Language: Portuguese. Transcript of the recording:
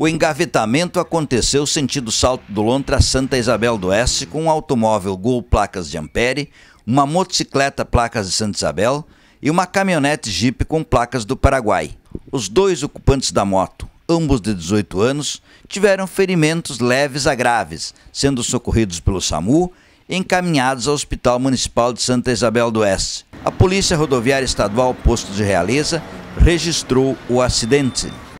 O engavetamento aconteceu sentido Salto do Lontra Santa Isabel do Oeste com um automóvel Gol placas de Ampere, uma motocicleta placas de Santa Isabel e uma caminhonete Jeep com placas do Paraguai. Os dois ocupantes da moto, ambos de 18 anos, tiveram ferimentos leves a graves, sendo socorridos pelo SAMU e encaminhados ao Hospital Municipal de Santa Isabel do Oeste. A Polícia Rodoviária Estadual Posto de Realeza registrou o acidente.